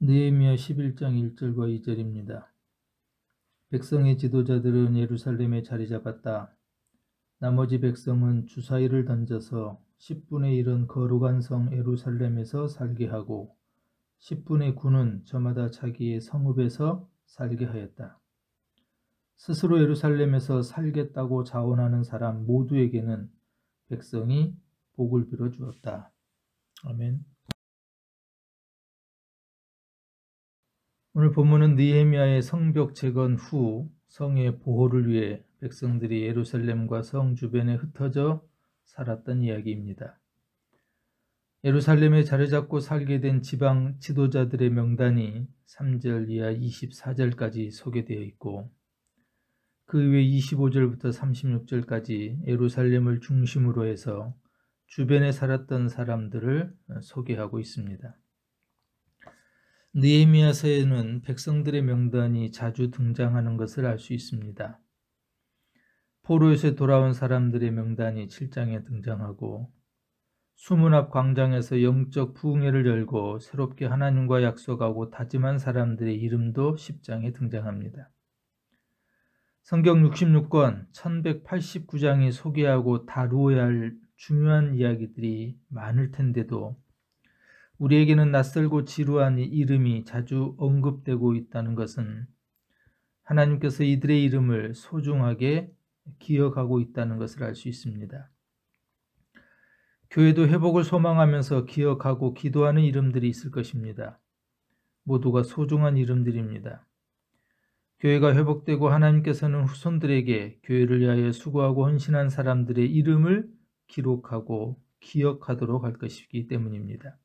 느헤미야 11장 1절과 2절입니다. 백성의 지도자들은 예루살렘에 자리 잡았다. 나머지 백성은 주사위를 던져서 10분의 1은 거룩한 성 예루살렘에서 살게 하고 10분의 9는 저마다 자기의 성읍에서 살게 하였다. 스스로 예루살렘에서 살겠다고 자원하는 사람 모두에게는 백성이 복을 빌어 주었다. 아멘. 오늘 본문은 니에미아의 성벽 재건 후 성의 보호를 위해 백성들이 예루살렘과 성 주변에 흩어져 살았던 이야기입니다. 예루살렘에 자리 잡고 살게 된 지방 지도자들의 명단이 3절 이하 24절까지 소개되어 있고 그 외 25절부터 36절까지 예루살렘을 중심으로 해서 주변에 살았던 사람들을 소개하고 있습니다. 느헤미야서에는 백성들의 명단이 자주 등장하는 것을 알 수 있습니다. 포로에서 돌아온 사람들의 명단이 7장에 등장하고 수문 앞 광장에서 영적 부흥회를 열고 새롭게 하나님과 약속하고 다짐한 사람들의 이름도 10장에 등장합니다. 성경 66권 1189장이 소개하고 다루어야 할 중요한 이야기들이 많을 텐데도 우리에게는 낯설고 지루한 이름이 자주 언급되고 있다는 것은 하나님께서 이들의 이름을 소중하게 기억하고 있다는 것을 알 수 있습니다. 교회도 회복을 소망하면서 기억하고 기도하는 이름들이 있을 것입니다. 모두가 소중한 이름들입니다. 교회가 회복되고 하나님께서는 후손들에게 교회를 위하여 수고하고 헌신한 사람들의 이름을 기록하고 기억하도록 할 것이기 때문입니다.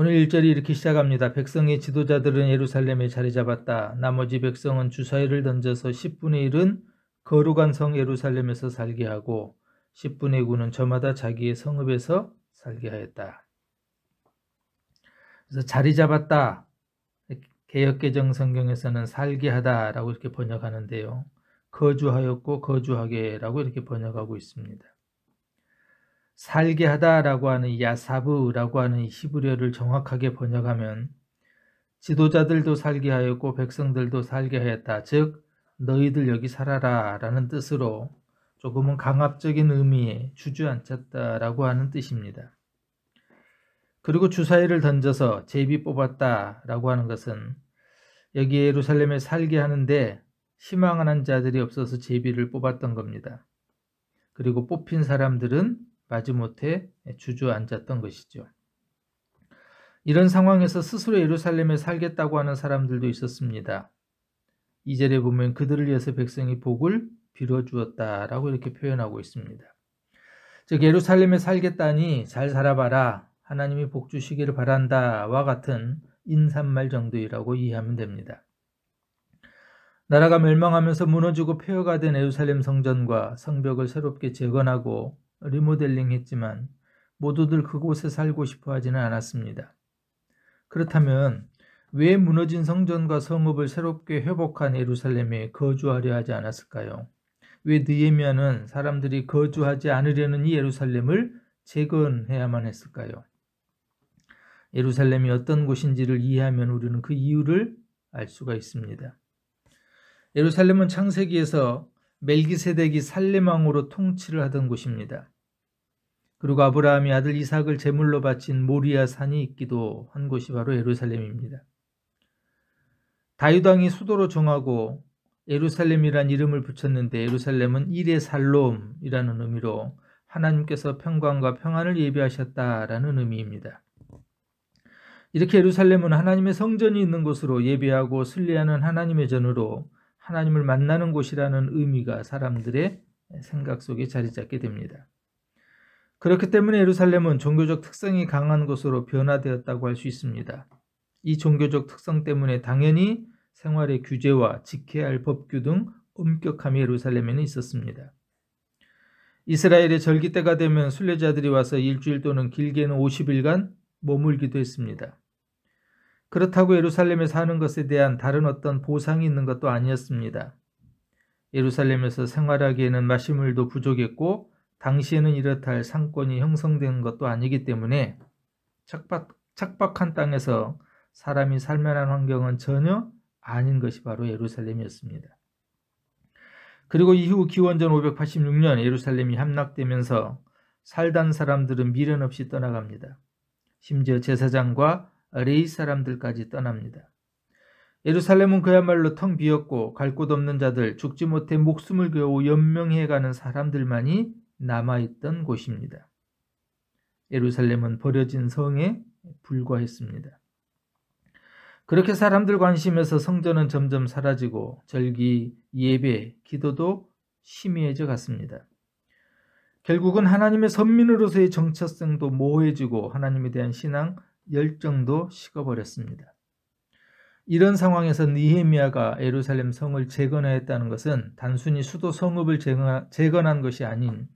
오늘 일절이 이렇게 시작합니다. 백성의 지도자들은 예루살렘에 자리 잡았다. 나머지 백성은 주사위를 던져서 10분의 1은 거룩한 성 예루살렘에서 살게 하고 10분의 9는 저마다 자기의 성읍에서 살게 하였다. 그래서 자리 잡았다. 개혁개정 성경에서는 살게 하다라고 이렇게 번역하는데요. 거주하였고 거주하게라고 이렇게 번역하고 있습니다. 살게 하다라고 하는 야사브라고 하는 히브리어를 정확하게 번역하면 지도자들도 살게 하였고 백성들도 살게 하였다. 즉 너희들 여기 살아라 라는 뜻으로 조금은 강압적인 의미에 주저앉혔다라고 하는 뜻입니다. 그리고 주사위를 던져서 제비 뽑았다라고 하는 것은 여기 예루살렘에 살게 하는데 희망하는 자들이 없어서 제비를 뽑았던 겁니다. 그리고 뽑힌 사람들은 마지못해 주저앉았던 것이죠. 이런 상황에서 스스로 예루살렘에 살겠다고 하는 사람들도 있었습니다. 이 절에 보면 그들을 위해서 백성이 복을 빌어주었다라고 이렇게 표현하고 있습니다. 즉 예루살렘에 살겠다니 잘 살아봐라 하나님이 복 주시기를 바란다와 같은 인삿말 정도이라고 이해하면 됩니다. 나라가 멸망하면서 무너지고 폐허가 된 예루살렘 성전과 성벽을 새롭게 재건하고 리모델링 했지만 모두들 그곳에 살고 싶어 하지는 않았습니다. 그렇다면 왜 무너진 성전과 성읍을 새롭게 회복한 예루살렘에 거주하려 하지 않았을까요? 왜 느헤미야는 사람들이 거주하지 않으려는 이 예루살렘을 재건해야만 했을까요? 예루살렘이 어떤 곳인지를 이해하면 우리는 그 이유를 알 수가 있습니다. 예루살렘은 창세기에서 멜기세덱이 살레망으로 통치를 하던 곳입니다. 그리고 아브라함이 아들 이삭을 제물로 바친 모리아 산이 있기도 한 곳이 바로 예루살렘입니다. 다윗 왕이 수도로 정하고 예루살렘이란 이름을 붙였는데 예루살렘은 일의 살롬이라는 의미로 하나님께서 평강과 평안을 예비하셨다라는 의미입니다. 이렇게 예루살렘은 하나님의 성전이 있는 곳으로 예비하고 순례하는 하나님의 전으로 하나님을 만나는 곳이라는 의미가 사람들의 생각 속에 자리 잡게 됩니다. 그렇기 때문에 예루살렘은 종교적 특성이 강한 곳으로 변화되었다고 할 수 있습니다. 이 종교적 특성 때문에 당연히 생활의 규제와 지켜야 할 법규 등 엄격함이 예루살렘에는 있었습니다. 이스라엘의 절기 때가 되면 순례자들이 와서 일주일 또는 길게는 50일간 머물기도 했습니다. 그렇다고 예루살렘에 사는 것에 대한 다른 어떤 보상이 있는 것도 아니었습니다. 예루살렘에서 생활하기에는 마시물도 부족했고 당시에는 이렇다 할 상권이 형성된 것도 아니기 때문에 착박, 착박한 땅에서 사람이 살만한 환경은 전혀 아닌 것이 바로 예루살렘이었습니다. 그리고 이후 기원전 586년 예루살렘이 함락되면서 살던 사람들은 미련 없이 떠나갑니다. 심지어 제사장과 레이 사람들까지 떠납니다. 예루살렘은 그야말로 텅 비었고 갈 곳 없는 자들 죽지 못해 목숨을 겨우 연명해가는 사람들만이 남아있던 곳입니다. 예루살렘은 버려진 성에 불과했습니다. 그렇게 사람들 관심에서 성전은 점점 사라지고 절기, 예배, 기도도 심해져 갔습니다. 결국은 하나님의 선민으로서의 정체성도 모호해지고 하나님에 대한 신앙, 열정도 식어버렸습니다. 이런 상황에서 니헤미야가 예루살렘 성을 재건하였다는 것은 단순히 수도 성읍을 재건한 것이 아닌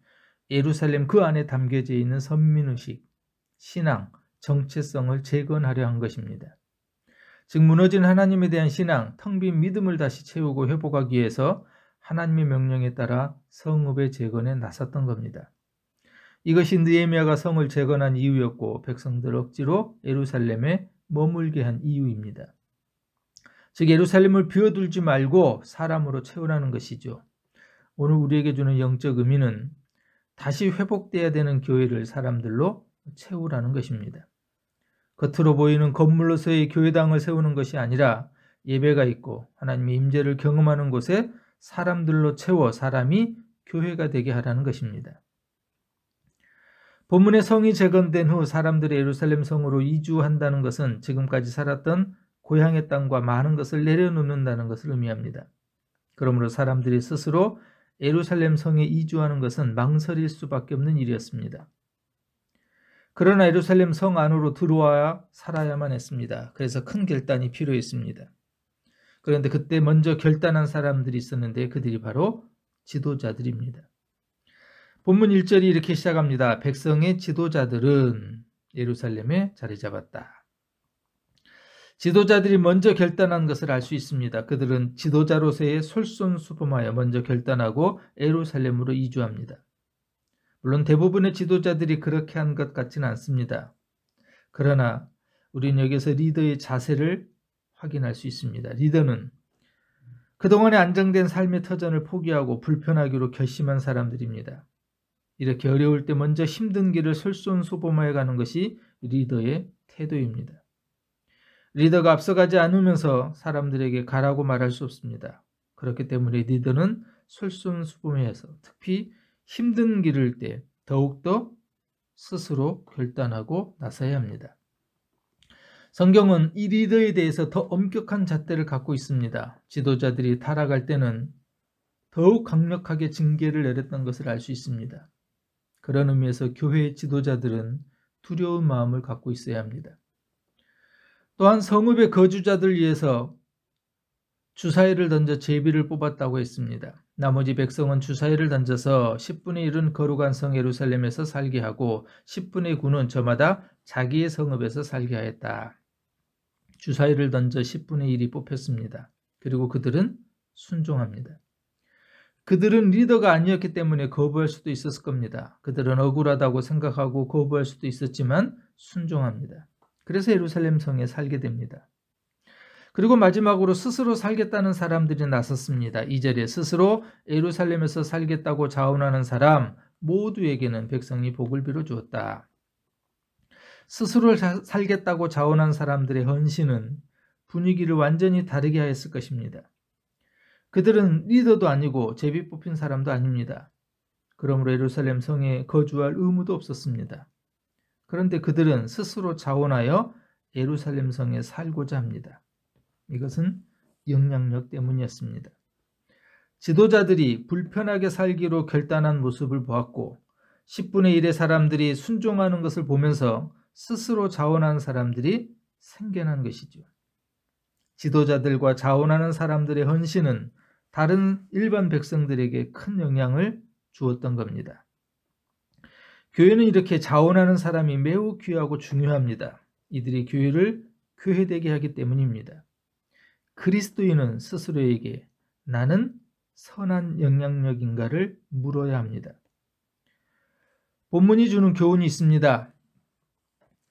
예루살렘 그 안에 담겨져 있는 선민의식, 신앙, 정체성을 재건하려 한 것입니다. 즉 무너진 하나님에 대한 신앙, 텅 빈 믿음을 다시 채우고 회복하기 위해서 하나님의 명령에 따라 성읍의 재건에 나섰던 겁니다. 이것이 느헤미야가 성을 재건한 이유였고 백성들 억지로 예루살렘에 머물게 한 이유입니다. 즉 예루살렘을 비워둘지 말고 사람으로 채우라는 것이죠. 오늘 우리에게 주는 영적 의미는 다시 회복돼야 되는 교회를 사람들로 채우라는 것입니다. 겉으로 보이는 건물로서의 교회당을 세우는 것이 아니라 예배가 있고 하나님의 임재를 경험하는 곳에 사람들로 채워 사람이 교회가 되게 하라는 것입니다. 본문의 성이 재건된 후 사람들이 예루살렘 성으로 이주한다는 것은 지금까지 살았던 고향의 땅과 많은 것을 내려놓는다는 것을 의미합니다. 그러므로 사람들이 스스로 예루살렘 성에 이주하는 것은 망설일 수밖에 없는 일이었습니다. 그러나 예루살렘 성 안으로 들어와야 살아야만 했습니다. 그래서 큰 결단이 필요했습니다. 그런데 그때 먼저 결단한 사람들이 있었는데 그들이 바로 지도자들입니다. 본문 1절이 이렇게 시작합니다. 백성의 지도자들은 예루살렘에 자리 잡았다. 지도자들이 먼저 결단한 것을 알 수 있습니다. 그들은 지도자로서의 솔선수범하여 먼저 결단하고 예루살렘으로 이주합니다. 물론 대부분의 지도자들이 그렇게 한 것 같지는 않습니다. 그러나 우리는 여기서 리더의 자세를 확인할 수 있습니다. 리더는 그동안의 안정된 삶의 터전을 포기하고 불편하기로 결심한 사람들입니다. 이렇게 어려울 때 먼저 힘든 길을 솔선수범하여 가는 것이 리더의 태도입니다. 리더가 앞서가지 않으면서 사람들에게 가라고 말할 수 없습니다. 그렇기 때문에 리더는 솔선수범해서 특히 힘든 길을 때 더욱더 스스로 결단하고 나서야 합니다. 성경은 이 리더에 대해서 더 엄격한 잣대를 갖고 있습니다. 지도자들이 타락할 때는 더욱 강력하게 징계를 내렸던 것을 알 수 있습니다. 그런 의미에서 교회의 지도자들은 두려운 마음을 갖고 있어야 합니다. 또한 성읍의 거주자들 위해서 주사위를 던져 제비를 뽑았다고 했습니다. 나머지 백성은 주사위를 던져서 10분의 1은 거룩한 성 예루살렘에서 살게 하고 10분의 9는 저마다 자기의 성읍에서 살게 하였다. 주사위를 던져 10분의 1이 뽑혔습니다. 그리고 그들은 순종합니다. 그들은 리더가 아니었기 때문에 거부할 수도 있었을 겁니다. 그들은 억울하다고 생각하고 거부할 수도 있었지만 순종합니다. 그래서 예루살렘 성에 살게 됩니다. 그리고 마지막으로 스스로 살겠다는 사람들이 나섰습니다. 이 자리에 스스로 예루살렘에서 살겠다고 자원하는 사람 모두에게는 백성이 복을 빌어 주었다. 스스로 살겠다고 자원한 사람들의 헌신은 분위기를 완전히 다르게 하였을 것입니다. 그들은 리더도 아니고 제비 뽑힌 사람도 아닙니다. 그러므로 예루살렘 성에 거주할 의무도 없었습니다. 그런데 그들은 스스로 자원하여 예루살렘 성에 살고자 합니다. 이것은 영향력 때문이었습니다. 지도자들이 불편하게 살기로 결단한 모습을 보았고 10분의 1의 사람들이 순종하는 것을 보면서 스스로 자원한 사람들이 생겨난 것이죠. 지도자들과 자원하는 사람들의 헌신은 다른 일반 백성들에게 큰 영향을 주었던 겁니다. 교회는 이렇게 자원하는 사람이 매우 귀하고 중요합니다. 이들이 교회를 교회되게 하기 때문입니다. 그리스도인은 스스로에게 나는 선한 영향력인가를 물어야 합니다. 본문이 주는 교훈이 있습니다.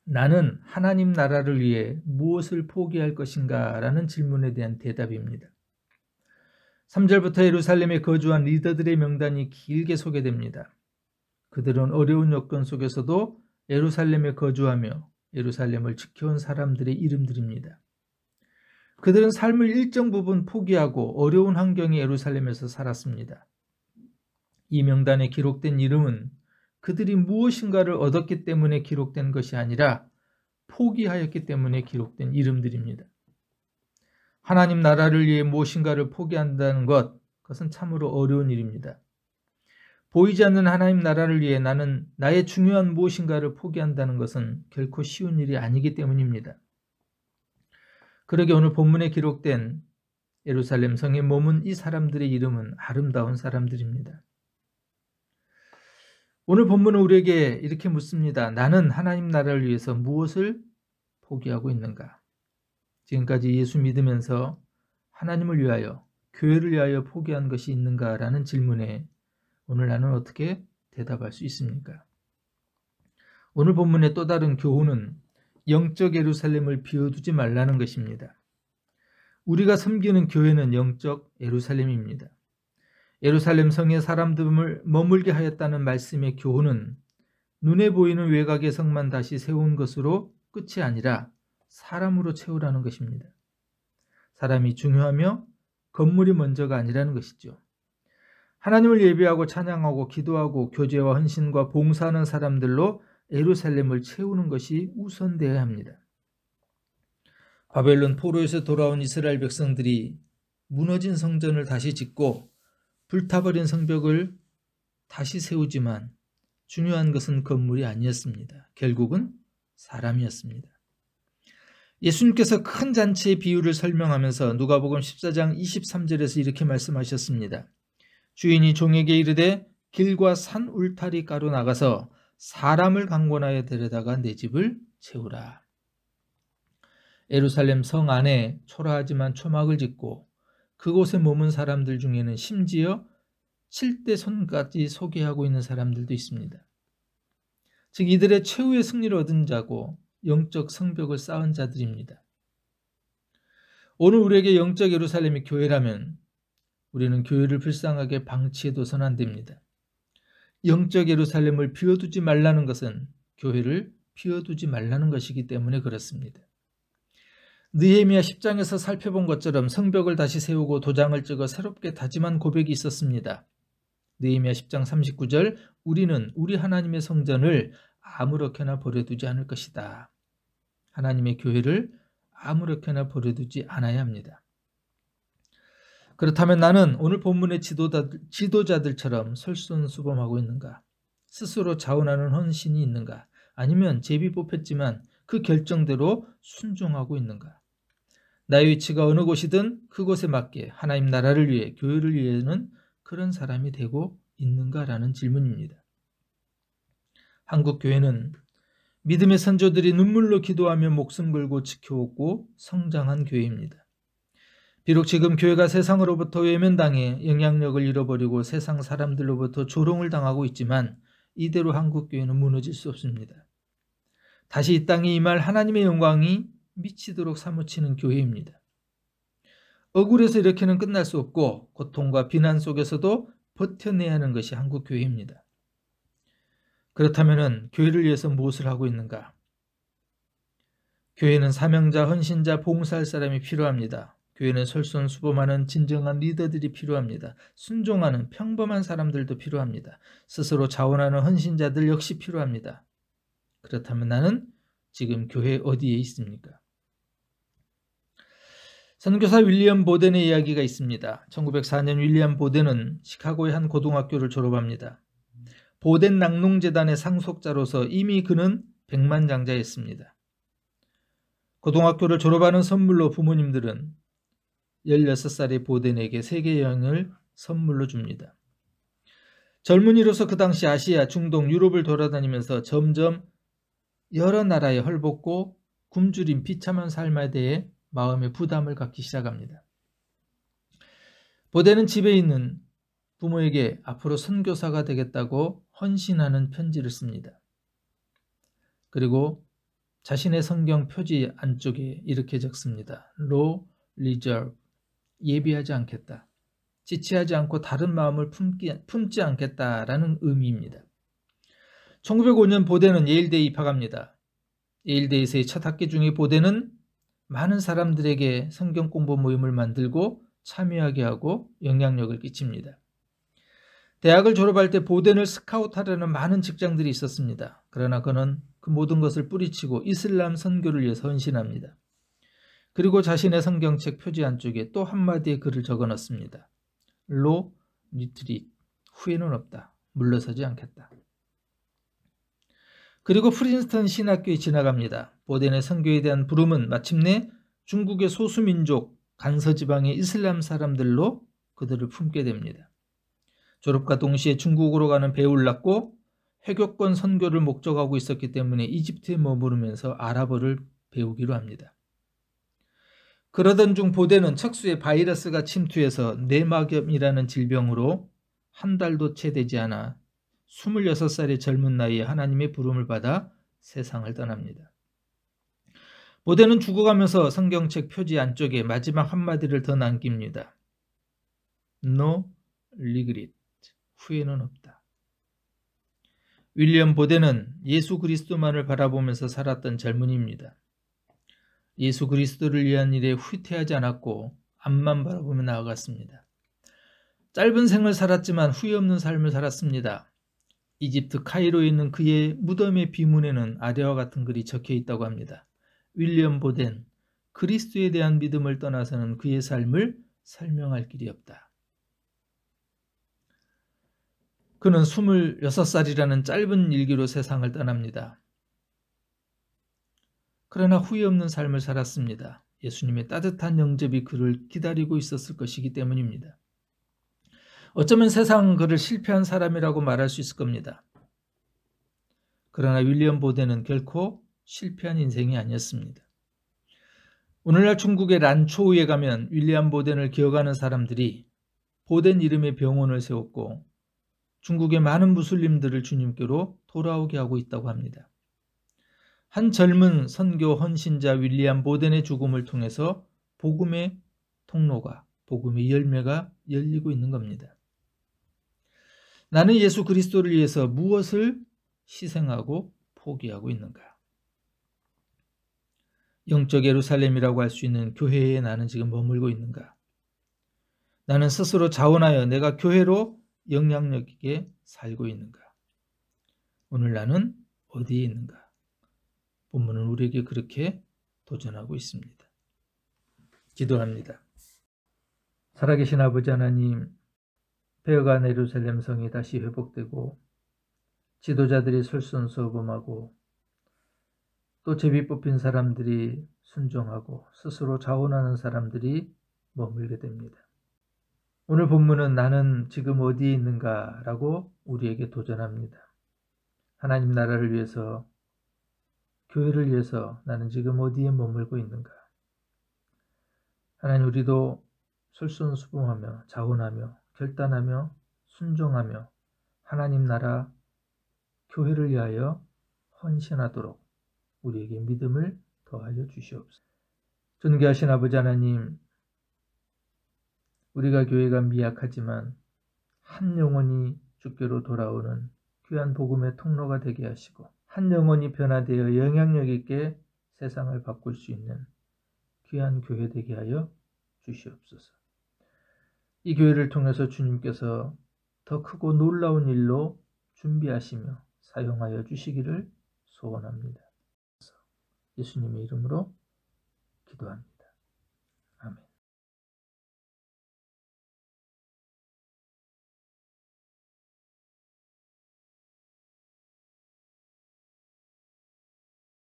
나는 하나님 나라를 위해 무엇을 포기할 것인가 라는 질문에 대한 대답입니다. 3절부터 예루살렘에 거주한 리더들의 명단이 길게 소개됩니다. 그들은 어려운 여건 속에서도 예루살렘에 거주하며 예루살렘을 지켜온 사람들의 이름들입니다. 그들은 삶을 일정 부분 포기하고 어려운 환경의 예루살렘에서 살았습니다. 이 명단에 기록된 이름은 그들이 무엇인가를 얻었기 때문에 기록된 것이 아니라 포기하였기 때문에 기록된 이름들입니다. 하나님 나라를 위해 무엇인가를 포기한다는 것, 그것은 참으로 어려운 일입니다. 보이지 않는 하나님 나라를 위해 나는 나의 중요한 무엇인가를 포기한다는 것은 결코 쉬운 일이 아니기 때문입니다. 그러게 오늘 본문에 기록된 예루살렘 성에 몸은 이 사람들의 이름은 아름다운 사람들입니다. 오늘 본문은 우리에게 이렇게 묻습니다. 나는 하나님 나라를 위해서 무엇을 포기하고 있는가? 지금까지 예수 믿으면서 하나님을 위하여 교회를 위하여 포기한 것이 있는가라는 질문에 오늘 나는 어떻게 대답할 수 있습니까? 오늘 본문의 또 다른 교훈은 영적 예루살렘을 비워두지 말라는 것입니다. 우리가 섬기는 교회는 영적 예루살렘입니다. 예루살렘 성에 사람들을 머물게 하였다는 말씀의 교훈은 눈에 보이는 외곽의 성만 다시 세운 것으로 끝이 아니라 사람으로 채우라는 것입니다. 사람이 중요하며 건물이 먼저가 아니라는 것이죠. 하나님을 예배하고 찬양하고 기도하고 교제와 헌신과 봉사하는 사람들로 에루살렘을 채우는 것이 우선되어야 합니다. 바벨론 포로에서 돌아온 이스라엘 백성들이 무너진 성전을 다시 짓고 불타버린 성벽을 다시 세우지만 중요한 것은 건물이 아니었습니다. 결국은 사람이었습니다. 예수님께서 큰 잔치의 비유를 설명하면서 누가복음 14장 23절에서 이렇게 말씀하셨습니다. 주인이 종에게 이르되 길과 산 울타리 가로 나가서 사람을 강권하여 데려다가 내 집을 채우라. 예루살렘 성 안에 초라하지만 초막을 짓고 그곳에 머문 사람들 중에는 심지어 7대 손까지 소개하고 있는 사람들도 있습니다. 즉 이들의 최후의 승리를 얻은 자고 영적 성벽을 쌓은 자들입니다. 오늘 우리에게 영적 예루살렘이 교회라면 우리는 교회를 불쌍하게 방치해도선 안 됩니다. 영적 예루살렘을 비워두지 말라는 것은 교회를 비워두지 말라는 것이기 때문에 그렇습니다. 느헤미야 10장에서 살펴본 것처럼 성벽을 다시 세우고 도장을 찍어 새롭게 다짐한 고백이 있었습니다. 느헤미야 10장 39절 우리는 우리 하나님의 성전을 아무렇게나 버려두지 않을 것이다. 하나님의 교회를 아무렇게나 버려두지 않아야 합니다. 그렇다면 나는 오늘 본문의 지도자들, 처럼 설선수범하고 있는가? 스스로 자원하는 헌신이 있는가? 아니면 제비 뽑혔지만 그 결정대로 순종하고 있는가? 나의 위치가 어느 곳이든 그곳에 맞게 하나님 나라를 위해 교회를 위해는 그런 사람이 되고 있는가라는 질문입니다. 한국교회는 믿음의 선조들이 눈물로 기도하며 목숨 걸고 지켜오고 성장한 교회입니다. 비록 지금 교회가 세상으로부터 외면당해 영향력을 잃어버리고 세상 사람들로부터 조롱을 당하고 있지만 이대로 한국교회는 무너질 수 없습니다. 다시 이 땅에 임할 하나님의 영광이 미치도록 사무치는 교회입니다. 억울해서 이렇게는 끝날 수 없고 고통과 비난 속에서도 버텨내야 하는 것이 한국교회입니다. 그렇다면 교회를 위해서 무엇을 하고 있는가? 교회는 사명자, 헌신자, 봉사할 사람이 필요합니다. 교회는 솔선수범하는 진정한 리더들이 필요합니다. 순종하는 평범한 사람들도 필요합니다. 스스로 자원하는 헌신자들 역시 필요합니다. 그렇다면 나는 지금 교회 어디에 있습니까? 선교사 윌리엄 보덴의 이야기가 있습니다. 1904년 윌리엄 보덴은 시카고의 한 고등학교를 졸업합니다. 보덴 낙농재단의 상속자로서 이미 그는 백만장자였습니다. 고등학교를 졸업하는 선물로 부모님들은 16살의 보덴에게 세계 여행을 선물로 줍니다. 젊은이로서 그 당시 아시아, 중동, 유럽을 돌아다니면서 점점 여러 나라에 헐벗고 굶주린 비참한 삶에 대해 마음의 부담을 갖기 시작합니다. 보대는 집에 있는 부모에게 앞으로 선교사가 되겠다고 헌신하는 편지를 씁니다. 그리고 자신의 성경 표지 안쪽에 이렇게 적습니다. No reserve. 예비하지 않겠다. 지치하지 않고 다른 마음을 품기, 품지 않겠다라는 의미입니다. 1905년 보대는 예일대에 입학합니다. 예일대에서의 첫 학기 중에 보대는 많은 사람들에게 성경 공부 모임을 만들고 참여하게 하고 영향력을 끼칩니다. 대학을 졸업할 때 보덴을 스카우트하려는 많은 직장들이 있었습니다. 그러나 그는 그 모든 것을 뿌리치고 이슬람 선교를 위해 서 헌신합니다. 그리고 자신의 성경책 표지 안쪽에 또 한마디의 글을 적어놨습니다. 로 니트릿 후회는 없다. 물러서지 않겠다. 그리고 프린스턴 신학교에 지나갑니다. 보덴의 선교에 대한 부름은 마침내 중국의 소수민족 간서지방의 이슬람 사람들로 그들을 품게 됩니다. 졸업과 동시에 중국으로 가는 배우를 낳고 해교권 선교를 목적하고 있었기 때문에 이집트에 머무르면서 아랍어를 배우기로 합니다. 그러던 중 보대는 척수에 바이러스가 침투해서 내막염이라는 질병으로 한 달도 채 되지 않아 26살의 젊은 나이에 하나님의 부름을 받아 세상을 떠납니다. 보대는 죽어가면서 성경책 표지 안쪽에 마지막 한마디를 더 남깁니다. No regret. 후회는 없다. 윌리엄 보데는 예수 그리스도만을 바라보면서 살았던 젊은이입니다. 예수 그리스도를 위한 일에 후퇴하지 않았고 앞만 바라보며 나아갔습니다. 짧은 생을 살았지만 후회 없는 삶을 살았습니다. 이집트 카이로에 있는 그의 무덤의 비문에는 아래와 같은 글이 적혀 있다고 합니다. 윌리엄 보덴, 그리스도에 대한 믿음을 떠나서는 그의 삶을 설명할 길이 없다. 그는 26살이라는 짧은 일기로 세상을 떠납니다. 그러나 후회 없는 삶을 살았습니다. 예수님의 따뜻한 영접이 그를 기다리고 있었을 것이기 때문입니다. 어쩌면 세상은 그를 실패한 사람이라고 말할 수 있을 겁니다. 그러나 윌리엄 보데는 결코 실패한 인생이 아니었습니다. 오늘날 중국의 란초우에 가면 윌리엄 보덴을 기억하는 사람들이 보덴 이름의 병원을 세웠고 중국의 많은 무슬림들을 주님께로 돌아오게 하고 있다고 합니다. 한 젊은 선교 헌신자 윌리엄 보덴의 죽음을 통해서 복음의 통로가, 복음의 열매가 열리고 있는 겁니다. 나는 예수 그리스도를 위해서 무엇을 희생하고 포기하고 있는가? 영적 예루살렘이라고 할 수 있는 교회에 나는 지금 머물고 있는가? 나는 스스로 자원하여 내가 교회로 영향력 있게 살고 있는가? 오늘 나는 어디에 있는가? 본문은 우리에게 그렇게 도전하고 있습니다. 기도합니다. 살아계신 아버지 하나님, 베어간 예루살렘 성이 다시 회복되고 지도자들이 설선수범하고 또 제비 뽑힌 사람들이 순종하고 스스로 자원하는 사람들이 머물게 됩니다. 오늘 본문은 나는 지금 어디에 있는가라고 우리에게 도전합니다. 하나님 나라를 위해서, 교회를 위해서 나는 지금 어디에 머물고 있는가? 하나님 우리도 솔선수범하며 자원하며 결단하며 순종하며 하나님 나라 교회를 위하여 헌신하도록 우리에게 믿음을 더하여 주시옵소서. 존귀하신 아버지 하나님, 우리가 교회가 미약하지만 한 영혼이 주께로 돌아오는 귀한 복음의 통로가 되게 하시고 한 영혼이 변화되어 영향력 있게 세상을 바꿀 수 있는 귀한 교회 되게 하여 주시옵소서. 이 교회를 통해서 주님께서 더 크고 놀라운 일로 준비하시며 사용하여 주시기를 소원합니다. 예수님의 이름으로 기도합니다.